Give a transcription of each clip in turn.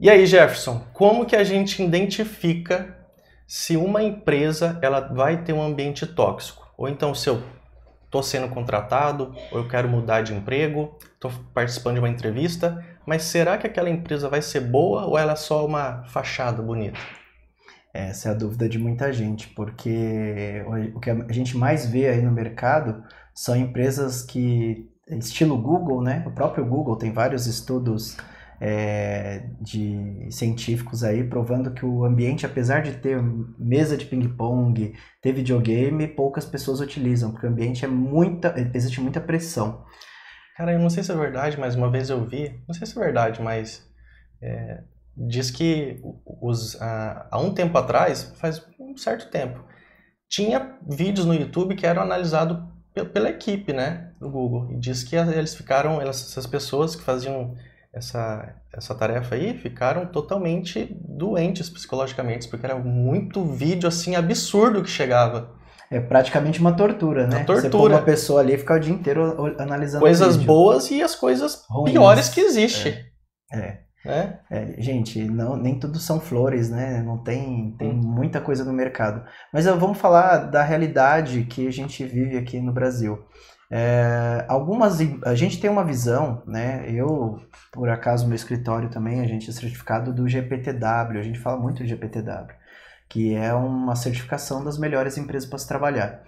E aí, Jefferson, como que a gente identifica se uma empresa ela vai ter um ambiente tóxico? Ou então se eu estou sendo contratado, ou eu quero mudar de emprego, estou participando de uma entrevista, mas será que aquela empresa vai ser boa ou ela é só uma fachada bonita? Essa é a dúvida de muita gente, porque o que a gente mais vê aí no mercado são empresas que, estilo Google, né? O próprio Google tem vários estudos é, de científicos aí provando que o ambiente, apesar de ter mesa de ping-pong, ter videogame, poucas pessoas utilizam, porque o ambiente é muita, existe muita pressão. Cara, eu não sei se é verdade, mas uma vez eu vi, não sei se é verdade, mas é, diz que os, a há um tempo atrás, faz um certo tempo, tinha vídeos no YouTube que eram analisados pela equipe, né, do Google, e diz que eles ficaram, essas pessoas que faziam essa, essa tarefa aí ficaram totalmente doentes psicologicamente, porque era muito vídeo assim absurdo que chegava. É praticamente uma tortura, né? Uma tortura. Você uma pessoa ali ficar o dia inteiro analisando coisas boas e as coisas Ruins. piores que existe. É. é. É? é. gente, não, nem tudo são flores, né? Não tem, tem hum. muita coisa no mercado. Mas vamos falar da realidade que a gente vive aqui no Brasil. É, algumas a gente tem uma visão, né? Eu por acaso meu escritório também a gente é certificado do GPTW, a gente fala muito do GPTW, que é uma certificação das melhores empresas para se trabalhar.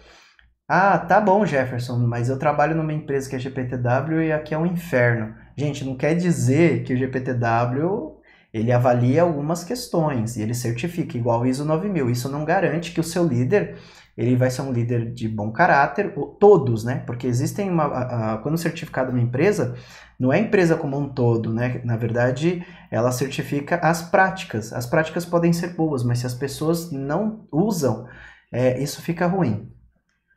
Ah, tá bom, Jefferson, mas eu trabalho numa empresa que é GPTW e aqui é um inferno. Gente, não quer dizer que o GPTW ele avalia algumas questões e ele certifica, igual ISO 9000. Isso não garante que o seu líder ele vai ser um líder de bom caráter, todos, né? Porque existem uma. A, a, quando certificado é uma empresa, não é empresa como um todo, né? Na verdade, ela certifica as práticas. As práticas podem ser boas, mas se as pessoas não usam, é, isso fica ruim.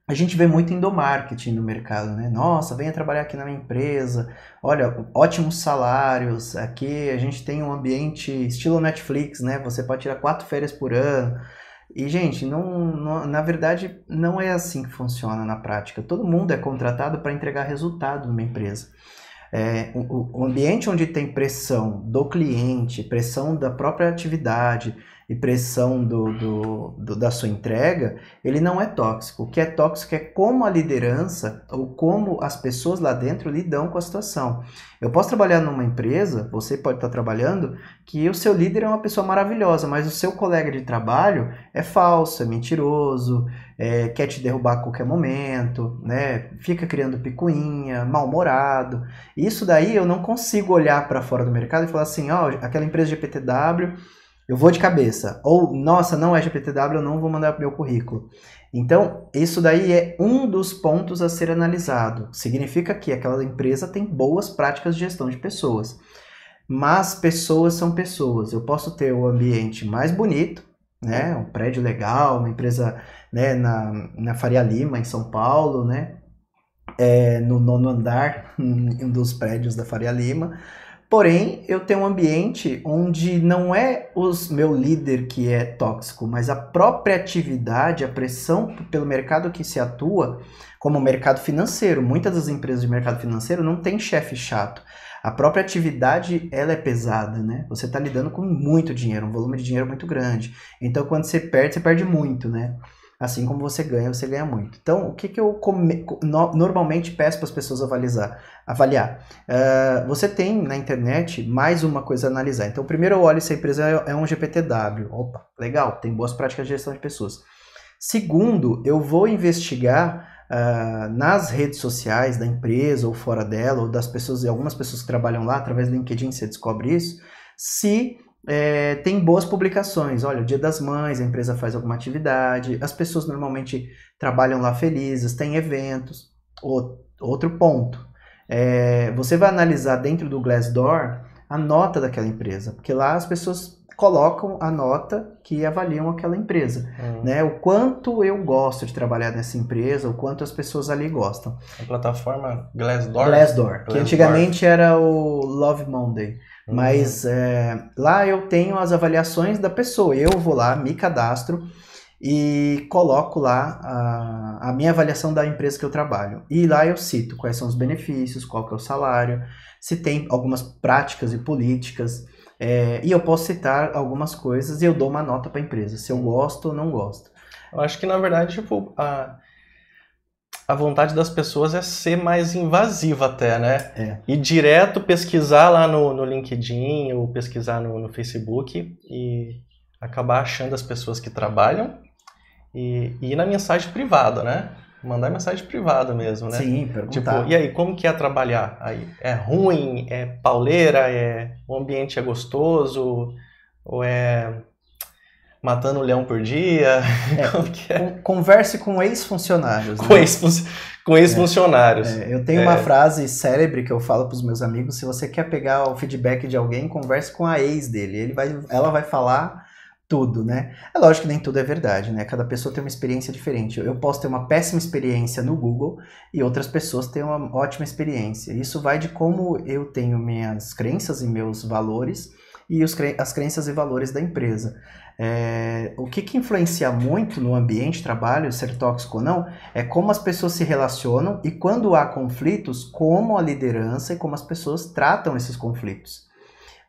A gente vê muito endomarketing no mercado, né? Nossa, venha trabalhar aqui na minha empresa, olha, ótimos salários, aqui a gente tem um ambiente estilo Netflix, né? Você pode tirar quatro férias por ano. E, gente, não, não, na verdade, não é assim que funciona na prática. Todo mundo é contratado para entregar resultado numa empresa. É, o, o ambiente onde tem pressão do cliente, pressão da própria atividade, e pressão do, do, do, da sua entrega, ele não é tóxico. O que é tóxico é como a liderança ou como as pessoas lá dentro lidam com a situação. Eu posso trabalhar numa empresa, você pode estar trabalhando, que o seu líder é uma pessoa maravilhosa, mas o seu colega de trabalho é falso, é mentiroso, é, quer te derrubar a qualquer momento, né? fica criando picuinha, mal-humorado. Isso daí eu não consigo olhar para fora do mercado e falar assim: ó, oh, aquela empresa de PTW eu vou de cabeça. Ou, nossa, não é GPTW, eu não vou mandar meu currículo. Então, isso daí é um dos pontos a ser analisado. Significa que aquela empresa tem boas práticas de gestão de pessoas. Mas pessoas são pessoas. Eu posso ter o um ambiente mais bonito, né? Um prédio legal, uma empresa né, na, na Faria Lima, em São Paulo, né? É, no nono andar, um dos prédios da Faria Lima Porém, eu tenho um ambiente onde não é o meu líder que é tóxico, mas a própria atividade, a pressão pelo mercado que se atua, como o mercado financeiro. Muitas das empresas de mercado financeiro não tem chefe chato. A própria atividade, ela é pesada, né? Você está lidando com muito dinheiro, um volume de dinheiro muito grande. Então, quando você perde, você perde muito, né? Assim como você ganha, você ganha muito. Então, o que, que eu come... no... normalmente peço para as pessoas avalizar, avaliar? Uh, você tem na internet mais uma coisa a analisar. Então, primeiro eu olho se a empresa é, é um GPTW. Opa, legal, tem boas práticas de gestão de pessoas. Segundo, eu vou investigar Uh, nas redes sociais da empresa ou fora dela, ou das pessoas, algumas pessoas que trabalham lá, através do LinkedIn você descobre isso, se é, tem boas publicações. Olha, o Dia das Mães, a empresa faz alguma atividade, as pessoas normalmente trabalham lá felizes, tem eventos. outro ponto, é, você vai analisar dentro do Glassdoor a nota daquela empresa, porque lá as pessoas colocam a nota que avaliam aquela empresa, hum. né? O quanto eu gosto de trabalhar nessa empresa, o quanto as pessoas ali gostam. A plataforma Glassdoor. Glassdoor, Glassdoor. que antigamente era o Love Monday. Mas é, lá eu tenho as avaliações da pessoa. Eu vou lá, me cadastro e coloco lá a, a, minha avaliação da empresa que eu trabalho. E lá eu cito quais são os benefícios, qual que é o salário, se tem algumas práticas e políticas. É, e eu posso citar algumas coisas e eu dou uma nota para a empresa, se eu gosto ou não gosto. Eu acho que, na verdade, tipo, a, a vontade das pessoas é ser mais invasiva até, né? É. E direto pesquisar lá no, no LinkedIn ou pesquisar no, no Facebook e acabar achando as pessoas que trabalham e, e ir na mensagem privada, né? Mandar mensagem privada mesmo, né? Sim, perguntar. Tipo, e aí, como que é trabalhar? Aí, é ruim? É pauleira? É, o ambiente é gostoso? Ou é matando um leão por dia? É, Como que é? Converse com ex-funcionários. Com né? ex-funcionários. Ex é, é, eu tenho uma é. frase célebre que eu falo para os meus amigos: se você quer pegar o feedback de alguém, converse com a ex dele. Ele vai, ela vai falar tudo, né? É lógico que nem tudo é verdade, né? Cada pessoa tem uma experiência diferente. Eu posso ter uma péssima experiência no Google e outras pessoas têm uma ótima experiência. Isso vai de como eu tenho minhas crenças e meus valores e os, as crenças e valores da empresa. É, o que, que influencia muito no ambiente de trabalho, ser tóxico ou não, é como as pessoas se relacionam e quando há conflitos, como a liderança e como as pessoas tratam esses conflitos.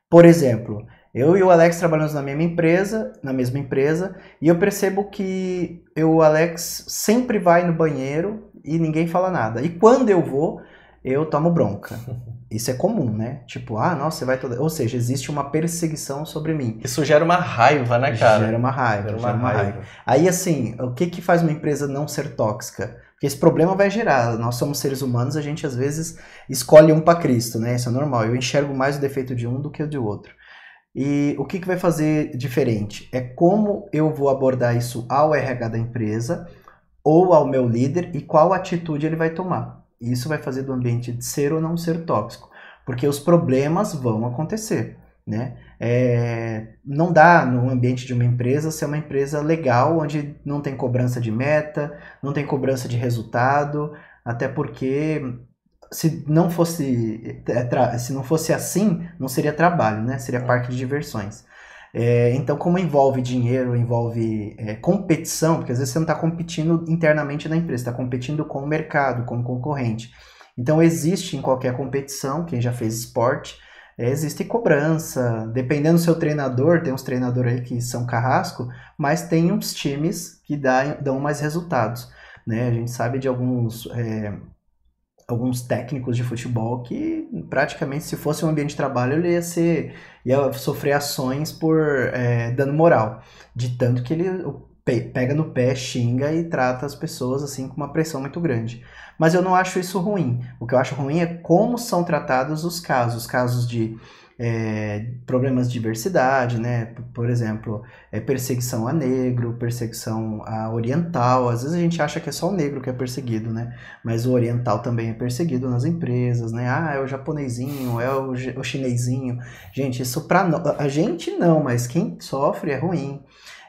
Por exemplo, eu e o Alex trabalhamos na mesma empresa, na mesma empresa, e eu percebo que eu, o Alex sempre vai no banheiro e ninguém fala nada. E quando eu vou, eu tomo bronca. Isso é comum, né? Tipo, ah, nossa, você vai toda. Ou seja, existe uma perseguição sobre mim. Isso gera uma raiva, né, cara? Gera uma raiva. Gera uma, gera uma raiva. raiva. Aí, assim, o que, que faz uma empresa não ser tóxica? Porque esse problema vai gerar. Nós somos seres humanos, a gente às vezes escolhe um para Cristo, né? Isso é normal. Eu enxergo mais o defeito de um do que o de outro. E o que, que vai fazer diferente? É como eu vou abordar isso ao RH da empresa ou ao meu líder e qual atitude ele vai tomar. Isso vai fazer do ambiente de ser ou não ser tóxico, porque os problemas vão acontecer, né? É, não dá no ambiente de uma empresa ser uma empresa legal, onde não tem cobrança de meta, não tem cobrança de resultado, até porque se não fosse é, se não fosse assim, não seria trabalho, né? Seria é. parque de diversões. É, então, como envolve dinheiro, envolve é, competição, porque às vezes você não está competindo internamente na empresa, está competindo com o mercado, com o concorrente. Então, existe em qualquer competição, quem já fez esporte, é, existe cobrança. Dependendo do seu treinador, tem uns treinadores aí que são carrasco, mas tem uns times que dá, dão mais resultados. Né? A gente sabe de alguns é, alguns técnicos de futebol que praticamente se fosse um ambiente de trabalho ele ia ser ia sofrer ações por é, dano moral de tanto que ele pega no pé xinga e trata as pessoas assim com uma pressão muito grande mas eu não acho isso ruim o que eu acho ruim é como são tratados os casos casos de é, problemas de diversidade, né? Por exemplo, é perseguição a negro, perseguição a oriental. Às vezes a gente acha que é só o negro que é perseguido, né? Mas o oriental também é perseguido nas empresas, né? Ah, é o japonesinho, é o, o chinesinho. Gente, isso para no... a gente não, mas quem sofre é ruim.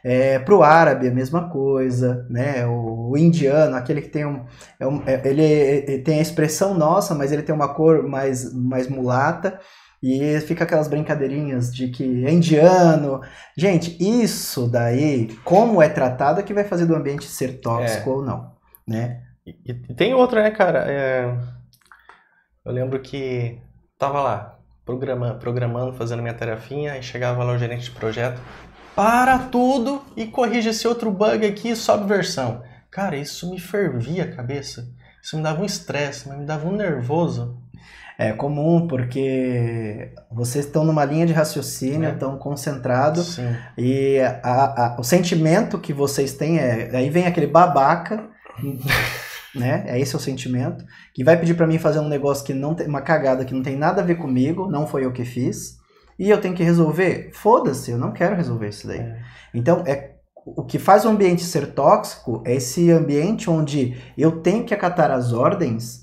É, para o árabe é a mesma coisa, né? O, o indiano, aquele que tem um, é um é, ele, ele, tem a expressão nossa, mas ele tem uma cor mais, mais mulata. E fica aquelas brincadeirinhas de que é indiano. Gente, isso daí, como é tratado, é que vai fazer do ambiente ser tóxico é. ou não, né? E, e, tem outra, né, cara? É... Eu lembro que tava lá, programando, programando, fazendo minha tarefinha, e chegava lá o gerente de projeto, para tudo e corrige esse outro bug aqui e sobe versão. Cara, isso me fervia a cabeça. Isso me dava um estresse, me dava um nervoso é comum, porque vocês estão numa linha de raciocínio, é. estão concentrados, e a, a, o sentimento que vocês têm é. Aí vem aquele babaca, né? É esse o sentimento, que vai pedir para mim fazer um negócio que não tem. uma cagada que não tem nada a ver comigo, não foi eu que fiz, e eu tenho que resolver. Foda-se, eu não quero resolver isso daí. É. Então, é o que faz o ambiente ser tóxico é esse ambiente onde eu tenho que acatar as ordens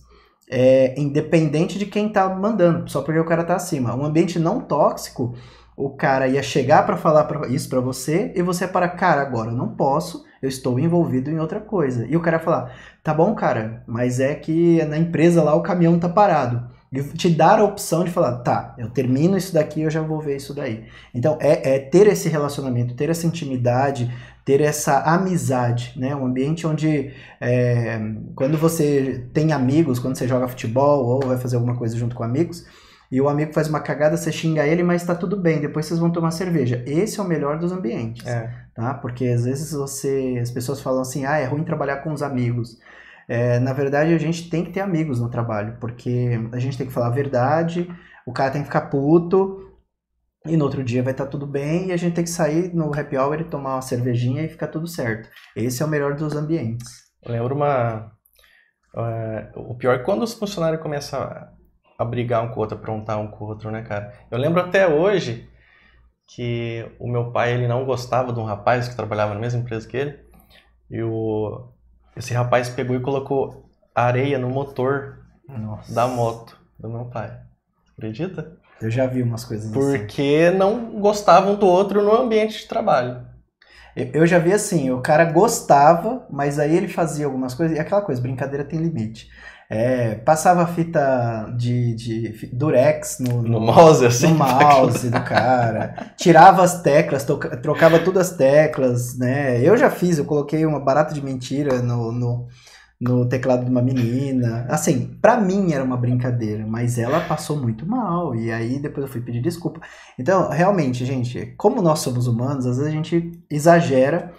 é, independente de quem tá mandando, só porque o cara tá acima. Um ambiente não tóxico, o cara ia chegar para falar pra, isso para você e você para, cara, agora eu não posso, eu estou envolvido em outra coisa. E o cara ia falar, tá bom, cara, mas é que na empresa lá o caminhão tá parado te dar a opção de falar, tá, eu termino isso daqui, eu já vou ver isso daí. Então, é, é ter esse relacionamento, ter essa intimidade, ter essa amizade, né? Um ambiente onde, é, quando você tem amigos, quando você joga futebol ou vai fazer alguma coisa junto com amigos, e o amigo faz uma cagada, você xinga ele, mas tá tudo bem, depois vocês vão tomar cerveja. Esse é o melhor dos ambientes, é. tá? Porque às vezes você, as pessoas falam assim, ah, é ruim trabalhar com os amigos. É, na verdade, a gente tem que ter amigos no trabalho, porque a gente tem que falar a verdade, o cara tem que ficar puto, e no outro dia vai estar tá tudo bem, e a gente tem que sair no happy hour e tomar uma cervejinha e ficar tudo certo. Esse é o melhor dos ambientes. Eu lembro uma. Uh, o pior é quando os funcionários começam a, a brigar um com o outro, aprontar um com o outro, né, cara? Eu lembro até hoje que o meu pai ele não gostava de um rapaz que trabalhava na mesma empresa que ele. E o, esse rapaz pegou e colocou areia no motor Nossa. da moto do meu pai. Acredita? Eu já vi umas coisas assim. Porque assim. não gostavam do outro no ambiente de trabalho. Eu já vi assim, o cara gostava, mas aí ele fazia algumas coisas, e aquela coisa, brincadeira tem limite. É, passava fita de, de durex no, no, mouse, assim, no mouse do cara. Tirava as teclas, toca, trocava todas as teclas, né? Eu já fiz, eu coloquei uma barata de mentira no, no, no teclado de uma menina. Assim, para mim era uma brincadeira, mas ela passou muito mal. E aí depois eu fui pedir desculpa. Então, realmente, gente, como nós somos humanos, às vezes a gente exagera.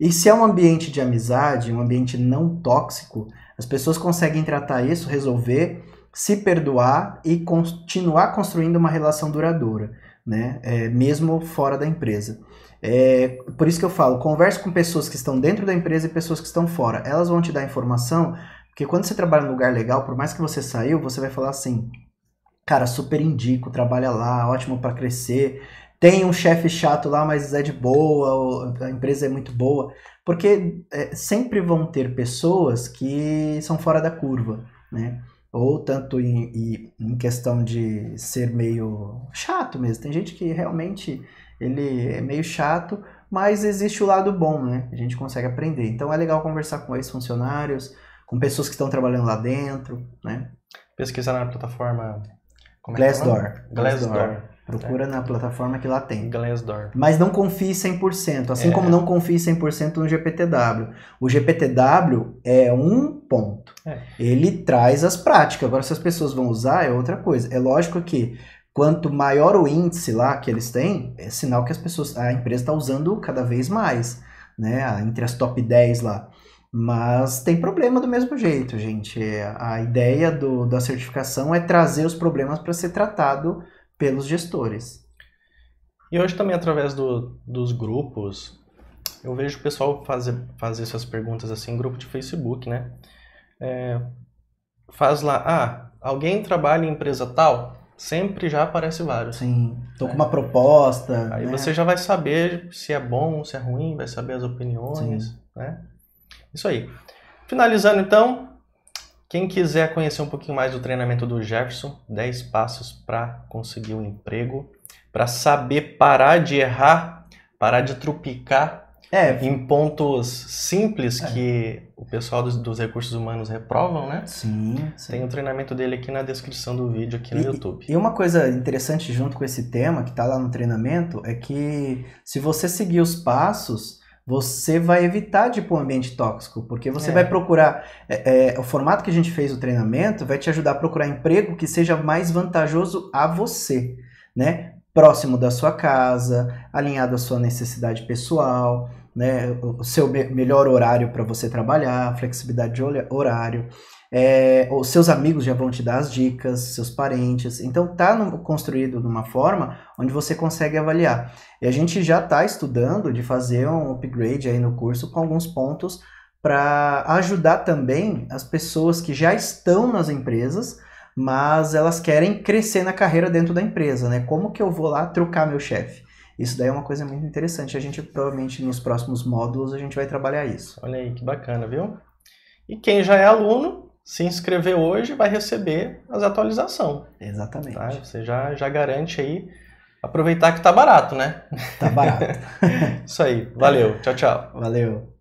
E se é um ambiente de amizade, um ambiente não tóxico, as pessoas conseguem tratar isso, resolver, se perdoar e continuar construindo uma relação duradoura, né? É, mesmo fora da empresa. É, por isso que eu falo, converse com pessoas que estão dentro da empresa e pessoas que estão fora. Elas vão te dar informação, porque quando você trabalha num lugar legal, por mais que você saiu, você vai falar assim, cara, super indico, trabalha lá, ótimo para crescer. Tem um chefe chato lá, mas é de boa, a empresa é muito boa. Porque é, sempre vão ter pessoas que são fora da curva, né? Ou tanto em, em, questão de ser meio chato mesmo. Tem gente que realmente ele é meio chato, mas existe o lado bom, né? A gente consegue aprender. Então é legal conversar com ex-funcionários, com pessoas que estão trabalhando lá dentro, né? Pesquisar na plataforma como é Glassdoor. É Glassdoor. Glassdoor. Procura certo. na plataforma que lá tem. Glassdoor. Mas não confie 100%, assim é. como não confie 100% no GPTW. O GPTW é um ponto. É. Ele traz as práticas. Agora, se as pessoas vão usar, é outra coisa. É lógico que quanto maior o índice lá que eles têm, é sinal que as pessoas, a empresa está usando cada vez mais, né? Entre as top 10 lá. Mas tem problema do mesmo jeito, gente. A ideia do, da certificação é trazer os problemas para ser tratado pelos gestores. E hoje também através do, dos grupos, eu vejo o pessoal fazer, fazer essas perguntas assim, grupo de Facebook, né? É, faz lá, ah, alguém trabalha em empresa tal? Sempre já aparece vários. Sim, Tô né? com é. uma proposta. Aí né? você já vai saber se é bom, se é ruim, vai saber as opiniões, Sim. né? Isso aí. Finalizando então, quem quiser conhecer um pouquinho mais do treinamento do Jefferson, 10 passos para conseguir um emprego, para saber parar de errar, parar de trupicar é, em pontos simples é. que o pessoal dos, dos, recursos humanos reprovam, né? Sim, sim, Tem o treinamento dele aqui na descrição do vídeo aqui no e, YouTube. E uma coisa interessante junto com esse tema que está lá no treinamento é que se você seguir os passos, você vai evitar de ir para um ambiente tóxico, porque você é. vai procurar. É, é, o formato que a gente fez o treinamento vai te ajudar a procurar emprego que seja mais vantajoso a você, né? Próximo da sua casa, alinhado à sua necessidade pessoal, né? O seu me melhor horário para você trabalhar, flexibilidade de horário. É, os seus amigos já vão te dar as dicas, seus parentes. Então tá no, construído de uma forma onde você consegue avaliar. E a gente já está estudando de fazer um upgrade aí no curso com alguns pontos para ajudar também as pessoas que já estão nas empresas, mas elas querem crescer na carreira dentro da empresa, né? Como que eu vou lá trocar meu chefe? Isso daí é uma coisa muito interessante. A gente provavelmente nos próximos módulos a gente vai trabalhar isso. Olha aí que bacana, viu? E quem já é aluno se inscrever hoje, vai receber as atualizações. Exatamente. Tá? Você já, já garante aí. Aproveitar que tá barato, né? Tá barato. Isso aí. Valeu. Tchau, tchau. Valeu.